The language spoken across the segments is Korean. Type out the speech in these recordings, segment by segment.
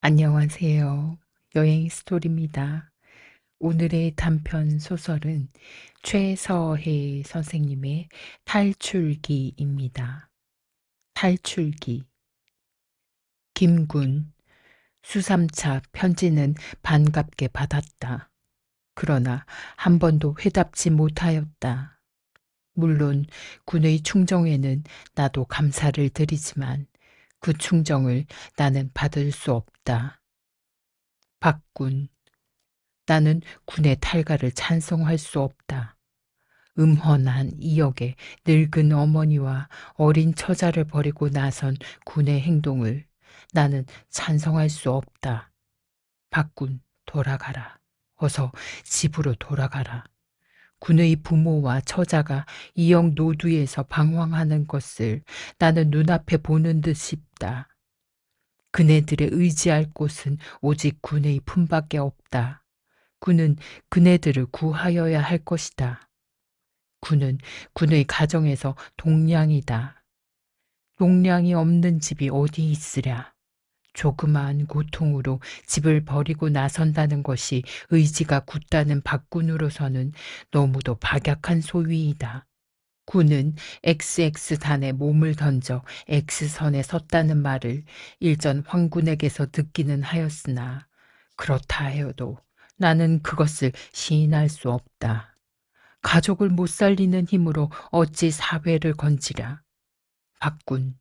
안녕하세요. 여행 스토리입니다. 오늘의 단편 소설은 최서혜 선생님의 탈출기입니다. 탈출기 김군 수삼차 편지는 반갑게 받았다. 그러나 한 번도 회답지 못하였다. 물론 군의 충정에는 나도 감사를 드리지만 그 충정을 나는 받을 수 없다. 박군 나는 군의 탈가를 찬송할 수 없다. 음헌한 이역에 늙은 어머니와 어린 처자를 버리고 나선 군의 행동을 나는 찬성할 수 없다. 박군 돌아가라. 어서 집으로 돌아가라. 군의 부모와 처자가 이영 노두에서 방황하는 것을 나는 눈앞에 보는 듯 싶다. 그네들의 의지할 곳은 오직 군의 품밖에 없다. 군은 그네들을 구하여야 할 것이다. 군은 군의 가정에서 동량이다. 동량이 없는 집이 어디 있으랴. 조그마한 고통으로 집을 버리고 나선다는 것이 의지가 굳다는 박군으로서는 너무도 박약한 소위이다. 군은 XX단에 몸을 던져 X선에 섰다는 말을 일전 황군에게서 듣기는 하였으나 그렇다 해도 나는 그것을 시인할 수 없다. 가족을 못 살리는 힘으로 어찌 사회를 건지랴. 박군,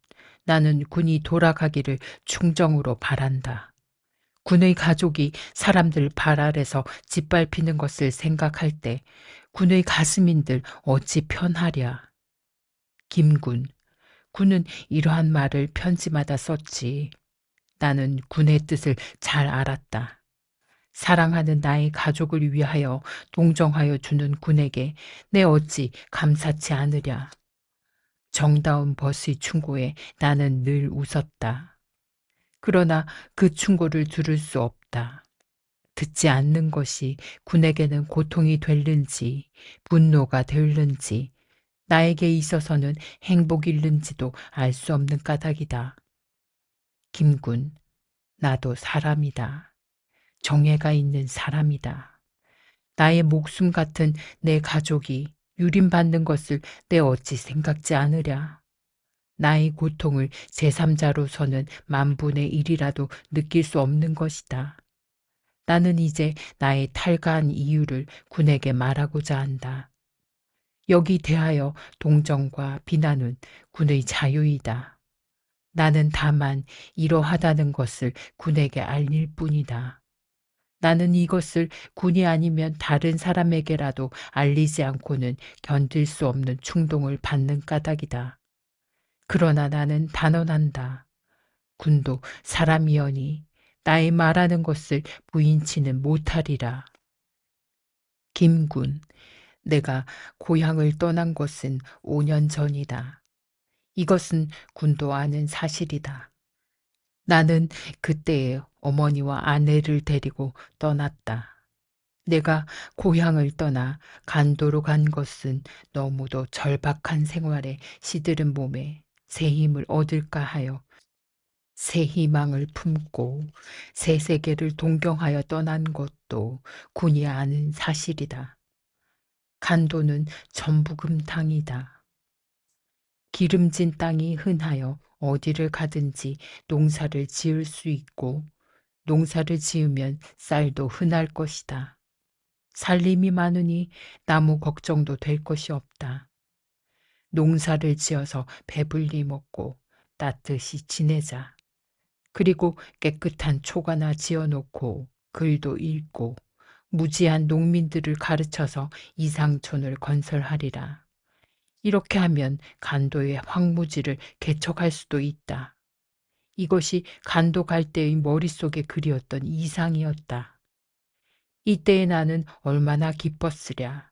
나는 군이 돌아가기를 충정으로 바란다. 군의 가족이 사람들 발 아래서 짓밟히는 것을 생각할 때 군의 가슴인들 어찌 편하랴. 김군, 군은 이러한 말을 편지마다 썼지. 나는 군의 뜻을 잘 알았다. 사랑하는 나의 가족을 위하여 동정하여 주는 군에게 내 어찌 감사치 않으랴. 정다운 버스의 충고에 나는 늘 웃었다. 그러나 그 충고를 들을 수 없다. 듣지 않는 것이 군에게는 고통이 될는지 분노가 될는지 나에게 있어서는 행복일는지도 알 수 없는 까닭이다. 김군, 나도 사람이다. 정해가 있는 사람이다. 나의 목숨 같은 내 가족이 유림받는 것을 내 어찌 생각지 않으랴. 나의 고통을 제3자로서는 만분의 일이라도 느낄 수 없는 것이다. 나는 이제 나의 탈가한 이유를 군에게 말하고자 한다. 여기 대하여 동정과 비난은 군의 자유이다. 나는 다만 이러하다는 것을 군에게 알릴 뿐이다. 나는 이것을 군이 아니면 다른 사람에게라도 알리지 않고는 견딜 수 없는 충동을 받는 까닭이다. 그러나 나는 단언한다. 군도 사람이여니 나의 말하는 것을 부인치는 못하리라. 김군, 내가 고향을 떠난 것은 5년 전이다. 이것은 군도 아는 사실이다. 나는 그때에 어머니와 아내를 데리고 떠났다. 내가 고향을 떠나 간도로 간 것은 너무도 절박한 생활에 시들은 몸에 새 힘을 얻을까 하여 새 희망을 품고 새 세계를 동경하여 떠난 것도 군이 아는 사실이다. 간도는 전부금탕이다. 기름진 땅이 흔하여 어디를 가든지 농사를 지을 수 있고 농사를 지으면 쌀도 흔할 것이다. 살림이 많으니 나무 걱정도 될 것이 없다. 농사를 지어서 배불리 먹고 따뜻이 지내자. 그리고 깨끗한 초가나 지어놓고 글도 읽고 무지한 농민들을 가르쳐서 이상촌을 건설하리라. 이렇게 하면 간도의 황무지를 개척할 수도 있다. 이것이 간도 갈 때의 머릿속에 그리었던 이상이었다. 이때의 나는 얼마나 기뻤으랴.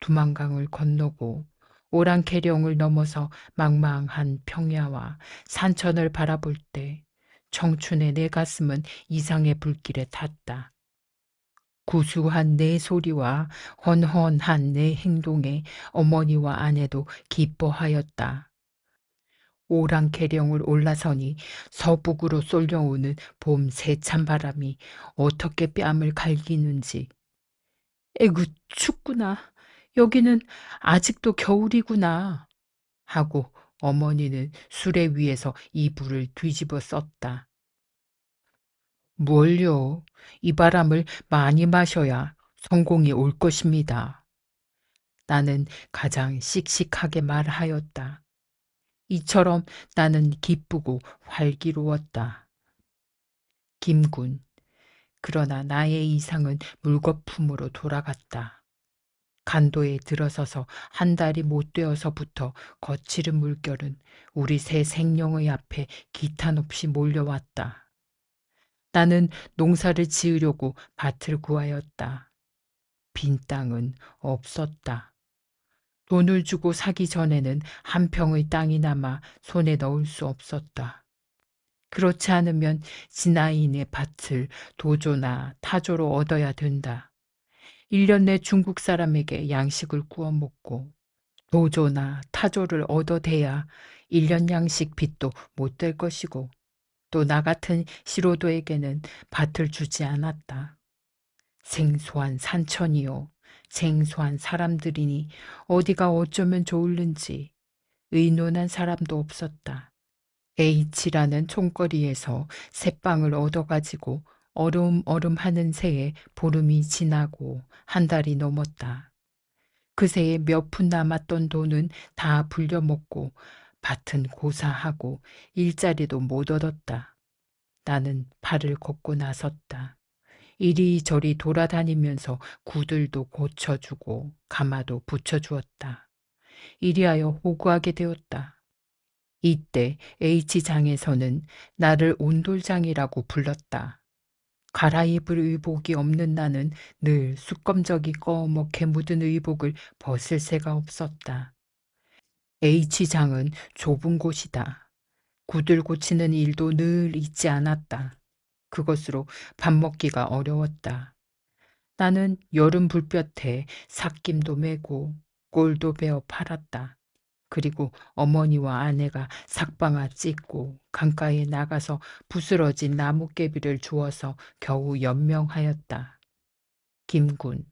두만강을 건너고 오랑캐령을 넘어서 망망한 평야와 산천을 바라볼 때 청춘의 내 가슴은 이상의 불길에 탔다. 구수한 내 소리와 헌헌한 내 행동에 어머니와 아내도 기뻐하였다. 오랑캐령을 올라서니 서북으로 쏠려오는 봄 세찬 바람이 어떻게 뺨을 갈기는지. 에구 춥구나. 여기는 아직도 겨울이구나. 하고 어머니는 수레 위에서 이불을 뒤집어 썼다. 뭘요? 이 바람을 많이 마셔야 성공이 올 것입니다. 나는 가장 씩씩하게 말하였다. 이처럼 나는 기쁘고 활기로웠다. 김군. 그러나 나의 이상은 물거품으로 돌아갔다. 간도에 들어서서 한 달이 못 되어서부터 거칠은 물결은 우리 새생명의 앞에 기탄 없이 몰려왔다. 나는 농사를 지으려고 밭을 구하였다. 빈 땅은 없었다. 돈을 주고 사기 전에는 한 평의 땅이 남아 손에 넣을 수 없었다. 그렇지 않으면 진아인의 밭을 도조나 타조로 얻어야 된다. 1년 내 중국 사람에게 양식을 구워 먹고 도조나 타조를 얻어대야 1년 양식 빚도 못 될 것이고 또나 같은 시로도에게는 밭을 주지 않았다. 생소한 산천이요 생소한 사람들이니 어디가 어쩌면 좋을는지 의논한 사람도 없었다. H라는 총거리에서 새빵을 얻어가지고 얼음얼음 하는 새에 보름이 지나고 한 달이 넘었다. 그새에 몇 푼 남았던 돈은 다 불려먹고 밭은 고사하고 일자리도 못 얻었다. 나는 발을 걷고 나섰다. 이리저리 돌아다니면서 구들도 고쳐주고 가마도 붙여주었다. 이리하여 호구하게 되었다. 이때 H장에서는 나를 온돌장이라고 불렀다. 갈아입을 의복이 없는 나는 늘 수검적이 꺼멓게 묻은 의복을 벗을 새가 없었다. H장은 좁은 곳이다. 구들 고치는 일도 늘잊지 않았다. 그것으로 밥 먹기가 어려웠다. 나는 여름 불볕에 삭김도 메고 꼴도 베어 팔았다. 그리고 어머니와 아내가 삭방아 찢고 강가에 나가서 부스러진 나뭇개비를 주워서 겨우 연명하였다. 김군,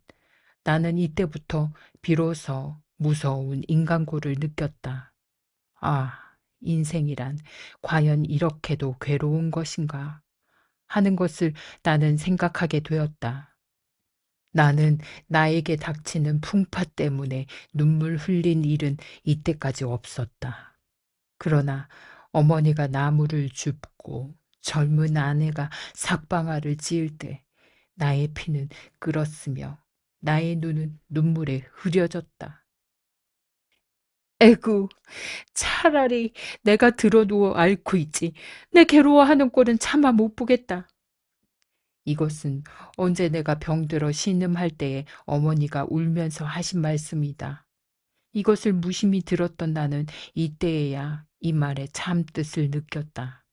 나는 이때부터 비로소 무서운 인간고를 느꼈다. 아, 인생이란 과연 이렇게도 괴로운 것인가 하는 것을 나는 생각하게 되었다. 나는 나에게 닥치는 풍파 때문에 눈물 흘린 일은 이때까지 없었다. 그러나 어머니가 나무를 줍고 젊은 아내가 삭방아를 지을 때 나의 피는 끓었으며 나의 눈은 눈물에 흐려졌다. 에구 차라리 내가 들어누워 앓고 있지 내 괴로워하는 꼴은 차마 못 보겠다. 이것은 언제 내가 병들어 신음할 때에 어머니가 울면서 하신 말씀이다. 이것을 무심히 들었던 나는 이때에야 이 말의 참뜻을 느꼈다.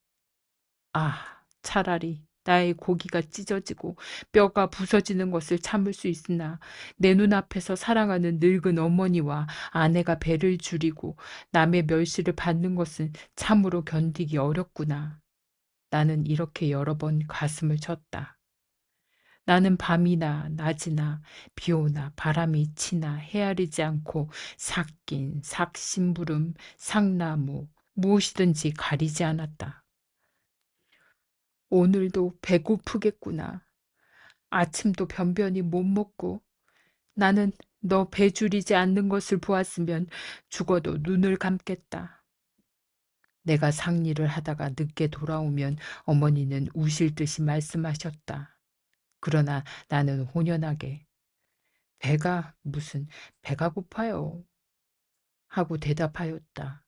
아 차라리 나의 고기가 찢어지고 뼈가 부서지는 것을 참을 수 있으나 내 눈앞에서 사랑하는 늙은 어머니와 아내가 배를 줄이고 남의 멸시를 받는 것은 참으로 견디기 어렵구나. 나는 이렇게 여러 번 가슴을 쳤다. 나는 밤이나 낮이나 비오나 바람이 치나 헤아리지 않고 삭긴 삭심부름 상나무 무엇이든지 가리지 않았다. 오늘도 배고프겠구나. 아침도 변변히 못 먹고 나는 너 배줄이지 않는 것을 보았으면 죽어도 눈을 감겠다. 내가 상리를 하다가 늦게 돌아오면 어머니는 우실 듯이 말씀하셨다. 그러나 나는 혼연하게 배가 무슨 배가 고파요 하고 대답하였다.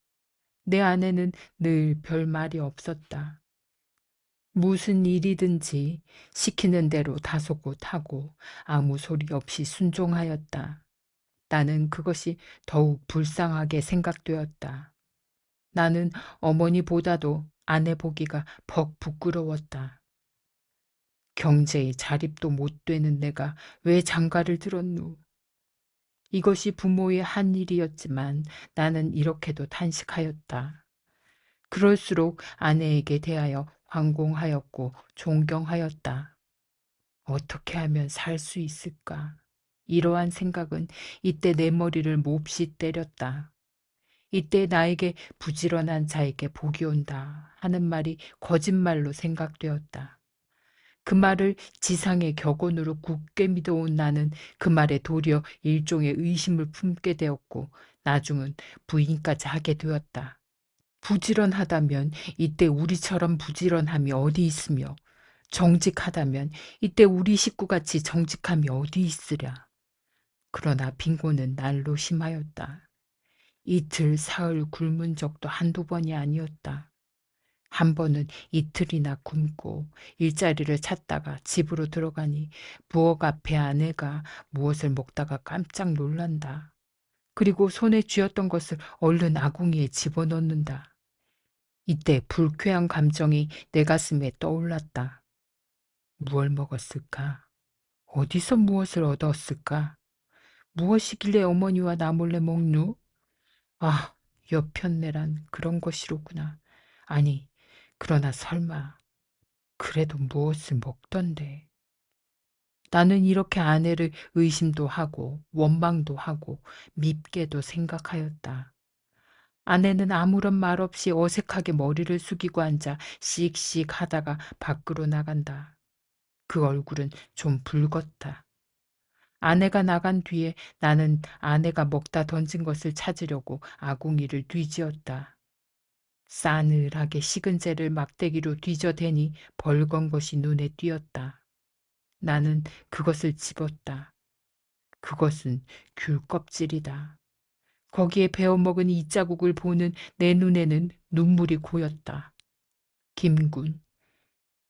내 아내는 늘 별 말이 없었다. 무슨 일이든지 시키는 대로 다소곳하고 아무 소리 없이 순종하였다. 나는 그것이 더욱 불쌍하게 생각되었다. 나는 어머니보다도 아내 보기가 퍽 부끄러웠다. 경제에 자립도 못 되는 내가 왜 장가를 들었누? 이것이 부모의 한 일이었지만 나는 이렇게도 탄식하였다. 그럴수록 아내에게 대하여 환공하였고 존경하였다. 어떻게 하면 살 수 있을까? 이러한 생각은 이때 내 머리를 몹시 때렸다. 이때 나에게 부지런한 자에게 복이 온다 하는 말이 거짓말로 생각되었다. 그 말을 지상의 격언으로 굳게 믿어온 나는 그 말에 도리어 일종의 의심을 품게 되었고 나중은 부인까지 하게 되었다. 부지런하다면 이때 우리처럼 부지런함이 어디 있으며 정직하다면 이때 우리 식구같이 정직함이 어디 있으랴. 그러나 빙고는 날로 심하였다. 이틀 사흘 굶은 적도 한두 번이 아니었다. 한 번은 이틀이나 굶고 일자리를 찾다가 집으로 들어가니 부엌 앞에 아내가 무엇을 먹다가 깜짝 놀란다. 그리고 손에 쥐었던 것을 얼른 아궁이에 집어넣는다. 이때 불쾌한 감정이 내 가슴에 떠올랐다. 무얼 먹었을까? 어디서 무엇을 얻었을까? 무엇이길래 어머니와 나 몰래 먹누? 아, 여편네란 그런 것이로구나. 아니, 그러나 설마 그래도 무엇을 먹던데. 나는 이렇게 아내를 의심도 하고 원망도 하고 밉게도 생각하였다. 아내는 아무런 말 없이 어색하게 머리를 숙이고 앉아 씩씩 하다가 밖으로 나간다. 그 얼굴은 좀 붉었다. 아내가 나간 뒤에 나는 아내가 먹다 던진 것을 찾으려고 아궁이를 뒤지었다. 싸늘하게 식은 재를 막대기로 뒤져대니 벌건 것이 눈에 띄었다. 나는 그것을 집었다. 그것은 귤 껍질이다. 거기에 베어먹은 이 자국을 보는 내 눈에는 눈물이 고였다. 김군.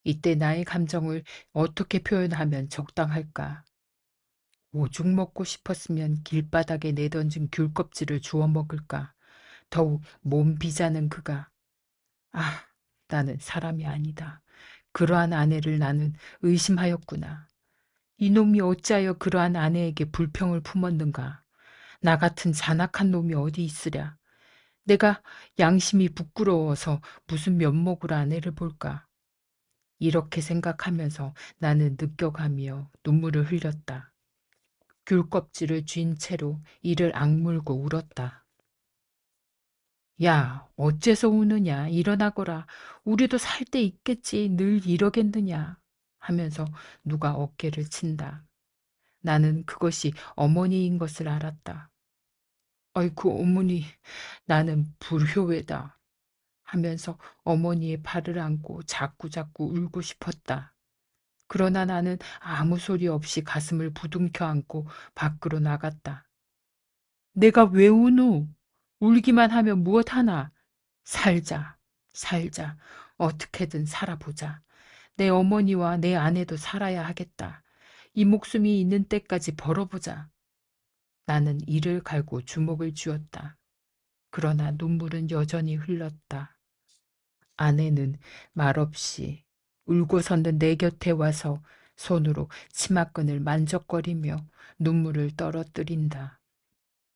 이때 나의 감정을 어떻게 표현하면 적당할까? 오죽 먹고 싶었으면 길바닥에 내던진 귤껍질을 주워 먹을까? 더욱 몸 비자는 그가. 아, 나는 사람이 아니다. 그러한 아내를 나는 의심하였구나. 이놈이 어찌하여 그러한 아내에게 불평을 품었는가. 나 같은 잔악한 놈이 어디 있으랴. 내가 양심이 부끄러워서 무슨 면목으로 아내를 볼까. 이렇게 생각하면서 나는 느껴가며 눈물을 흘렸다. 귤껍질을 쥔 채로 이를 악물고 울었다. 야, 어째서 우느냐, 일어나거라. 우리도 살 때 있겠지, 늘 이러겠느냐. 하면서 누가 어깨를 친다. 나는 그것이 어머니인 것을 알았다. 아이고 그 어머니 나는 불효외다 하면서 어머니의 발을 안고 자꾸자꾸 울고 싶었다. 그러나 나는 아무 소리 없이 가슴을 부둥켜 안고 밖으로 나갔다. 내가 왜 우노? 울기만 하면 무엇 하나? 살자, 살자, 어떻게든 살아보자. 내 어머니와 내 아내도 살아야 하겠다. 이 목숨이 있는 때까지 벌어보자. 나는 이를 갈고 주먹을 쥐었다. 그러나 눈물은 여전히 흘렀다. 아내는 말없이 울고 섰는 내 곁에 와서 손으로 치마끈을 만져거리며 눈물을 떨어뜨린다.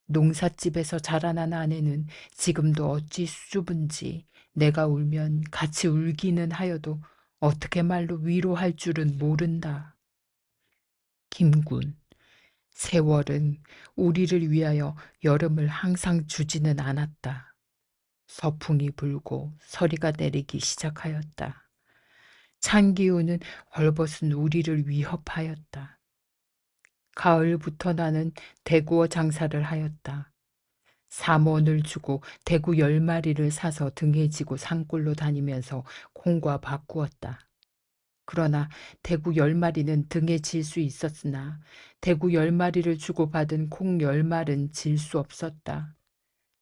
농사집에서 자라난 아내는 지금도 어찌 수줍은지 내가 울면 같이 울기는 하여도 어떻게 말로 위로할 줄은 모른다. 김군 세월은 우리를 위하여 여름을 항상 주지는 않았다. 서풍이 불고 서리가 내리기 시작하였다. 찬 기운은 헐벗은 우리를 위협하였다. 가을부터 나는 대구어 장사를 하였다. 삼원을 주고 대구 열마리를 사서 등에 지고 산골로 다니면서 콩과 바꾸었다. 그러나 대구 열마리는 등에 질 수 있었으나 대구 열마리를 주고받은 콩 열말은 질 수 없었다.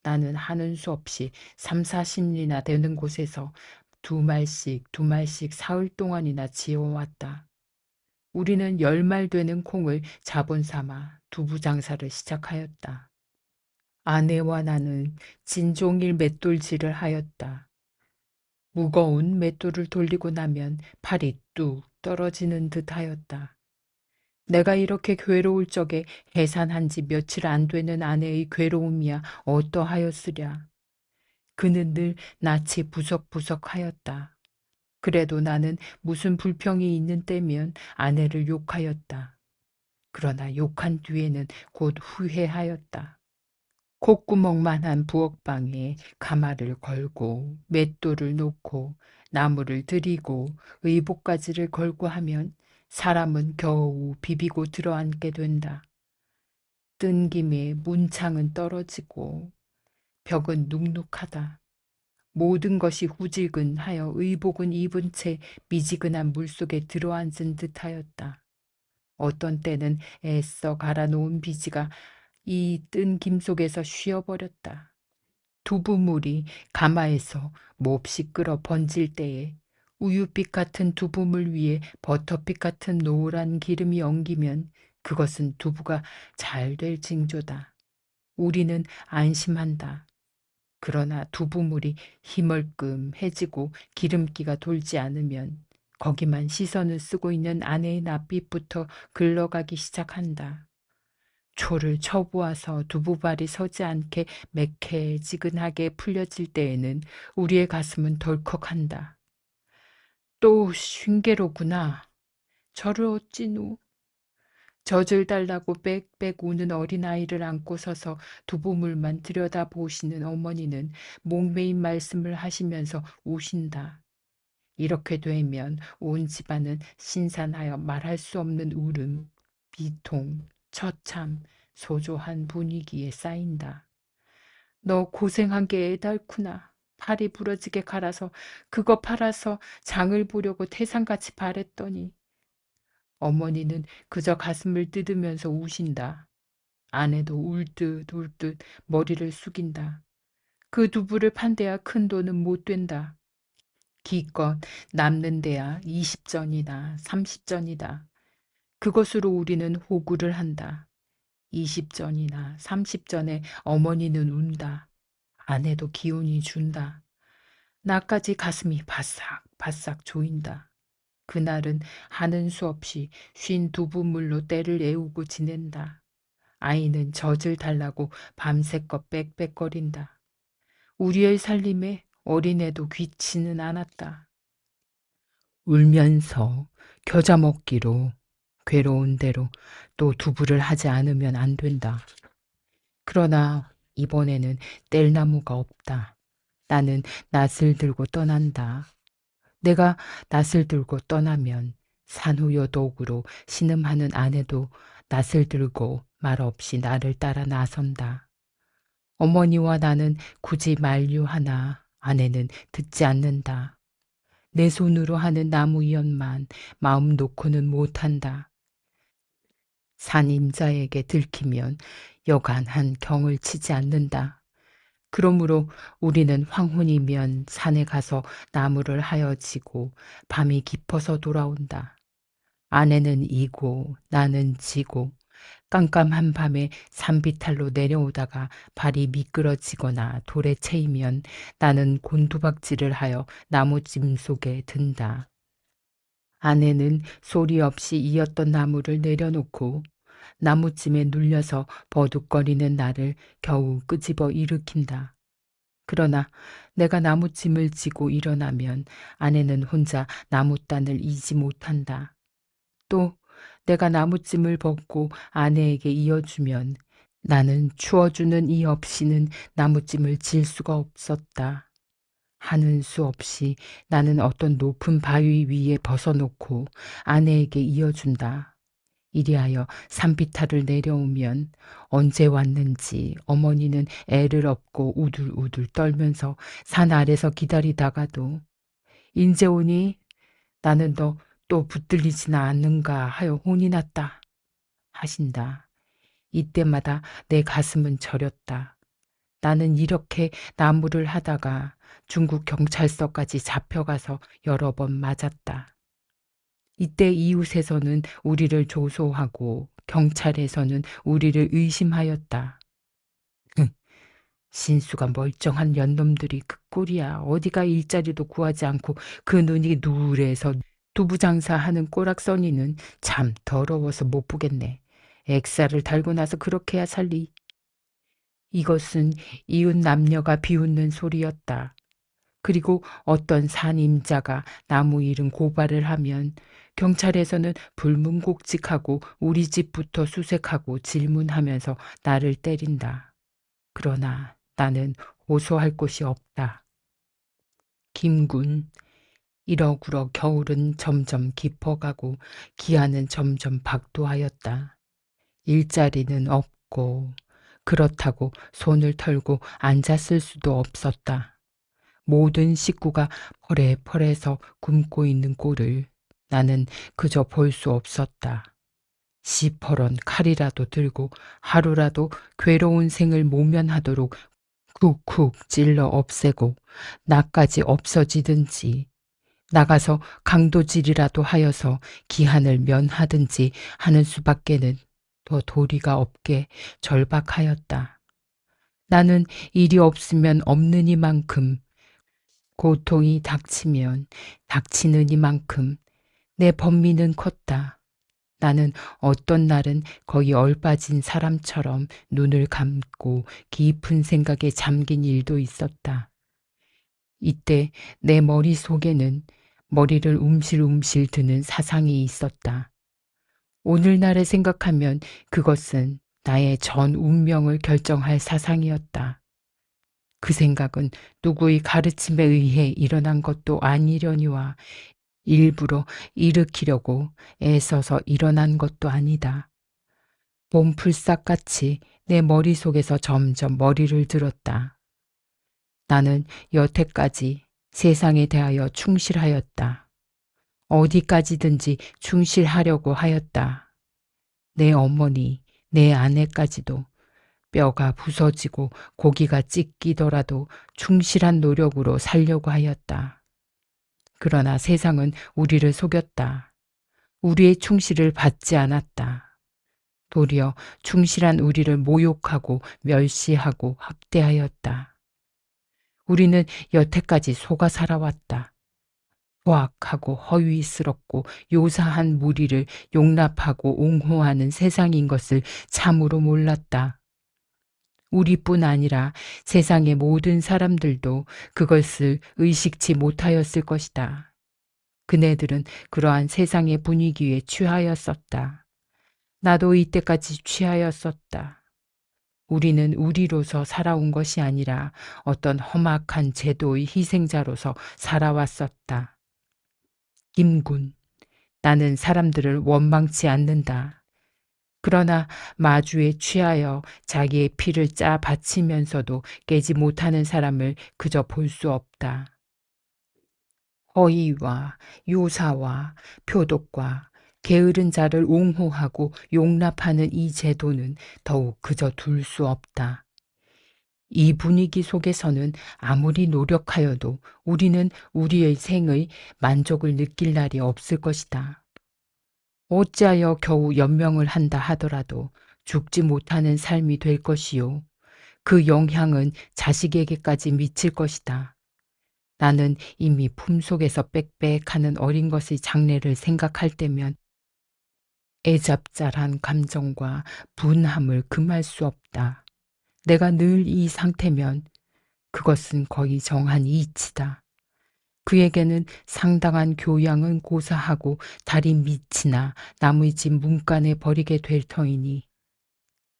나는 하는 수 없이 삼사십리나 되는 곳에서 두 말씩 두 말씩 사흘 동안이나 지어왔다. 우리는 열말 되는 콩을 자본 삼아 두부 장사를 시작하였다. 아내와 나는 진종일 맷돌질을 하였다. 무거운 맷돌을 돌리고 나면 발이 뚝 떨어지는 듯하였다. 내가 이렇게 괴로울 적에 해산한 지 며칠 안 되는 아내의 괴로움이야 어떠하였으랴. 그는 늘 낯이 부석부석하였다. 그래도 나는 무슨 불평이 있는 때면 아내를 욕하였다. 그러나 욕한 뒤에는 곧 후회하였다. 콧구멍만한 부엌방에 가마를 걸고 맷돌을 놓고 나무를 들이고 의복가지를 걸고 하면 사람은 겨우 비비고 들어앉게 된다. 뜬 김에 문창은 떨어지고 벽은 눅눅하다. 모든 것이 후질근하여 의복은 입은 채 미지근한 물속에 들어앉은 듯하였다. 어떤 때는 애써 갈아놓은 비지가 이뜬김 속에서 쉬어버렸다. 두부물이 가마에서 몹시 끓어 번질 때에 우유빛 같은 두부물 위에 버터빛 같은 노란 기름이 엉기면 그것은 두부가 잘 될 징조다. 우리는 안심한다. 그러나 두부물이 희멀끔해지고 기름기가 돌지 않으면 거기만 시선을 쓰고 있는 아내의 낯빛부터 글러가기 시작한다. 초를 쳐보아서 두부발이 서지 않게 매캐지근하게 풀려질 때에는 우리의 가슴은 덜컥한다. 또 쉰게로구나. 저를 어찌누. 젖을 달라고 빽빽 우는 어린아이를 안고 서서 두부물만 들여다보시는 어머니는 목매인 말씀을 하시면서 우신다. 이렇게 되면 온 집안은 신산하여 말할 수 없는 울음, 비통, 처참 소조한 분위기에 쌓인다. 너 고생한 게 애달구나. 팔이 부러지게 갈아서 그거 팔아서 장을 보려고 태산같이 바랬더니 어머니는 그저 가슴을 뜯으면서 우신다. 아내도 울듯 울듯 머리를 숙인다. 그 두부를 판대야 큰 돈은 못 된다. 기껏 남는 데야 20전이다 30전이다. 그것으로 우리는 호구를 한다. 20전이나 30전에 어머니는 운다. 아내도 기운이 준다. 나까지 가슴이 바싹바싹 조인다. 그날은 하는 수 없이 쉰 두부물로 때를 애우고 지낸다. 아이는 젖을 달라고 밤새껏 빽빽거린다. 우리의 살림에 어린애도 귀치는 않았다. 울면서 겨자 먹기로 괴로운 대로 또 두부를 하지 않으면 안 된다. 그러나 이번에는 뗄나무가 없다. 나는 낫을 들고 떠난다. 내가 낫을 들고 떠나면 산후여독으로 신음하는 아내도 낫을 들고 말없이 나를 따라 나선다. 어머니와 나는 굳이 만류하나 아내는 듣지 않는다. 내 손으로 하는 나무 위연만 마음 놓고는 못한다. 산임자에게 들키면 여간한 경을 치지 않는다. 그러므로 우리는 황혼이면 산에 가서 나무를 하여 지고 밤이 깊어서 돌아온다. 아내는 이고 나는 지고 깜깜한 밤에 산비탈로 내려오다가 발이 미끄러지거나 돌에 채이면 나는 곤두박질을 하여 나무짐 속에 든다. 아내는 소리 없이 이었던 나무를 내려놓고 나무쯤에 눌려서 버둑거리는 나를 겨우 끄집어 일으킨다. 그러나 내가 나무찜을 지고 일어나면 아내는 혼자 나무단을 이지 못한다. 또 내가 나무찜을 벗고 아내에게 이어주면 나는 추워주는이 없이는 나무찜을 질 수가 없었다. 하는 수 없이 나는 어떤 높은 바위 위에 벗어놓고 아내에게 이어준다. 이리하여 산비탈을 내려오면 언제 왔는지 어머니는 애를 업고 우둘우둘 떨면서 산 아래서 기다리다가도 인제 오니 나는 너 또 붙들리지나 않는가 하여 혼이 났다 하신다. 이때마다 내 가슴은 저렸다. 나는 이렇게 나무를 하다가 중국 경찰서까지 잡혀가서 여러 번 맞았다. 이때 이웃에서는 우리를 조소하고 경찰에서는 우리를 의심하였다. 신수가 멀쩡한 연놈들이 그 꼴이야. 어디가 일자리도 구하지 않고 그 눈이 누래서 두부장사하는 꼬락선이는 참 더러워서 못 보겠네. 액사를 달고 나서 그렇게 해야 살리. 이것은 이웃 남녀가 비웃는 소리였다. 그리고 어떤 산임자가 나무 잃은 고발을 하면 경찰에서는 불문곡직하고 우리 집부터 수색하고 질문하면서 나를 때린다. 그러나 나는 호소할 곳이 없다. 김군 이러구러 겨울은 점점 깊어가고 기아는 점점 박도하였다. 일자리는 없고 그렇다고 손을 털고 앉았을 수도 없었다. 모든 식구가 퍼레퍼레서 굶고 있는 꼴을 나는 그저 볼 수 없었다. 시퍼런 칼이라도 들고 하루라도 괴로운 생을 모면하도록 쿡쿡 찔러 없애고 나까지 없어지든지 나가서 강도질이라도 하여서 기한을 면하든지 하는 수밖에는 더 도리가 없게 절박하였다. 나는 일이 없으면 없는 이만큼 고통이 닥치면 닥치는 이만큼 내 범미는 컸다. 나는 어떤 날은 거의 얼빠진 사람처럼 눈을 감고 깊은 생각에 잠긴 일도 있었다. 이때 내 머릿속에는 머리를 움실움실 드는 사상이 있었다. 오늘날을 생각하면 그것은 나의 전 운명을 결정할 사상이었다. 그 생각은 누구의 가르침에 의해 일어난 것도 아니려니와 일부러 일으키려고 애써서 일어난 것도 아니다. 몸풀싹같이 내 머릿속에서 점점 머리를 들었다. 나는 여태까지 세상에 대하여 충실하였다. 어디까지든지 충실하려고 하였다. 내 어머니, 내 아내까지도 뼈가 부서지고 고기가 찢기더라도 충실한 노력으로 살려고 하였다. 그러나 세상은 우리를 속였다. 우리의 충실을 받지 않았다. 도리어 충실한 우리를 모욕하고 멸시하고 학대하였다. 우리는 여태까지 속아 살아왔다. 포악하고 허위스럽고 요사한 무리를 용납하고 옹호하는 세상인 것을 참으로 몰랐다. 우리뿐 아니라 세상의 모든 사람들도 그것을 의식치 못하였을 것이다. 그네들은 그러한 세상의 분위기에 취하였었다. 나도 이때까지 취하였었다. 우리는 우리로서 살아온 것이 아니라 어떤 험악한 제도의 희생자로서 살아왔었다. 김군. 나는 사람들을 원망치 않는다. 그러나 마주에 취하여 자기의 피를 짜 바치면서도 깨지 못하는 사람을 그저 볼 수 없다. 허위와 요사와 표독과 게으른 자를 옹호하고 용납하는 이 제도는 더욱 그저 둘 수 없다. 이 분위기 속에서는 아무리 노력하여도 우리는 우리의 생의 만족을 느낄 날이 없을 것이다. 어찌하여 겨우 연명을 한다 하더라도 죽지 못하는 삶이 될 것이요. 그 영향은 자식에게까지 미칠 것이다. 나는 이미 품속에서 빽빽하는 어린 것의 장래를 생각할 때면 애잡짤한 감정과 분함을 금할 수 없다. 내가 늘 이 상태면 그것은 거의 정한 이치다. 그에게는 상당한 교양은 고사하고 다리 밑이나 나무집 문간에 버리게 될 터이니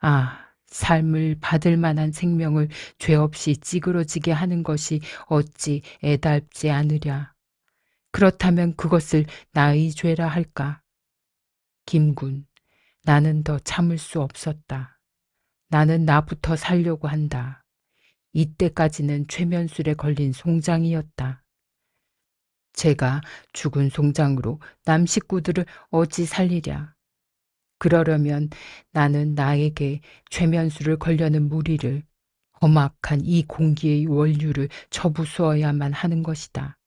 아 삶을 받을 만한 생명을 죄 없이 찌그러지게 하는 것이 어찌 애답지 않으랴. 그렇다면 그것을 나의 죄라 할까? 김군, 나는 더 참을 수 없었다. 나는 나부터 살려고 한다. 이때까지는 최면술에 걸린 송장이었다. 제가 죽은 송장으로 남 식구들을 어찌 살리랴. 그러려면 나는 나에게 최면술을 걸려는 무리를 험악한 이 공기의 원류를 처부수어야만 하는 것이다.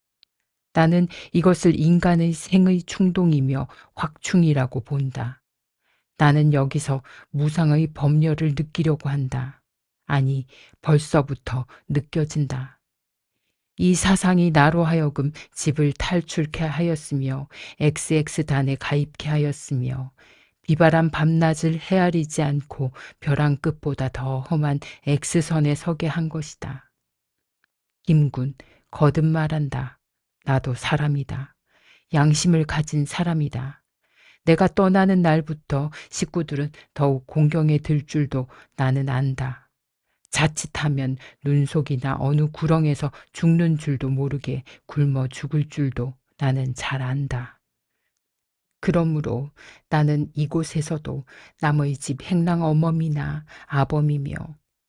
나는 이것을 인간의 생의 충동이며 확충이라고 본다. 나는 여기서 무상의 법렬을 느끼려고 한다. 아니 벌써부터 느껴진다. 이 사상이 나로 하여금 집을 탈출케 하였으며 XX단에 가입케 하였으며 비바람 밤낮을 헤아리지 않고 벼랑 끝보다 더 험한 X선에 서게 한 것이다. 김군, 거듭 말한다. 나도 사람이다. 양심을 가진 사람이다. 내가 떠나는 날부터 식구들은 더욱 공경에 들 줄도 나는 안다. 자칫하면 눈속이나 어느 구렁에서 죽는 줄도 모르게 굶어 죽을 줄도 나는 잘 안다. 그러므로 나는 이곳에서도 남의 집 행랑 어멈이나 아범이며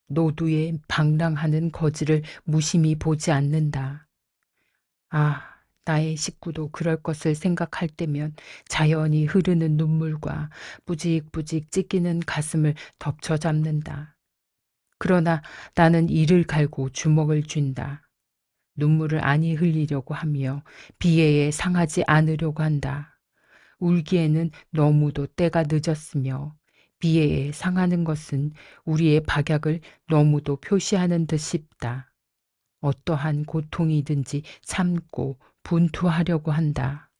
노두에 방랑하는 거지를 무심히 보지 않는다. 아, 나의 식구도 그럴 것을 생각할 때면 자연히 흐르는 눈물과 뿌직뿌직 찢기는 가슴을 덮쳐잡는다. 그러나 나는 이를 갈고 주먹을 쥔다. 눈물을 안이 흘리려고 하며 비애에 상하지 않으려고 한다. 울기에는 너무도 때가 늦었으며 비애에 상하는 것은 우리의 박약을 너무도 표시하는 듯 싶다. 어떠한 고통이든지 참고 분투하려고 한다.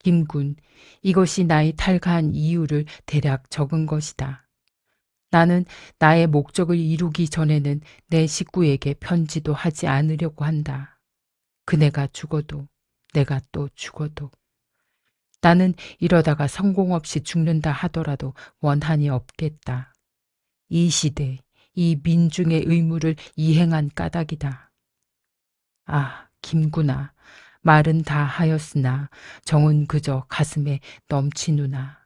김군, 이것이 나의 탈가한 이유를 대략 적은 것이다. 나는 나의 목적을 이루기 전에는 내 식구에게 편지도 하지 않으려고 한다. 그네가 죽어도 내가 또 죽어도 나는 이러다가 성공 없이 죽는다 하더라도 원한이 없겠다. 이 시대, 이 민중의 의무를 이행한 까닭이다. 아, 김구나. 말은 다 하였으나 정은 그저 가슴에 넘치누나.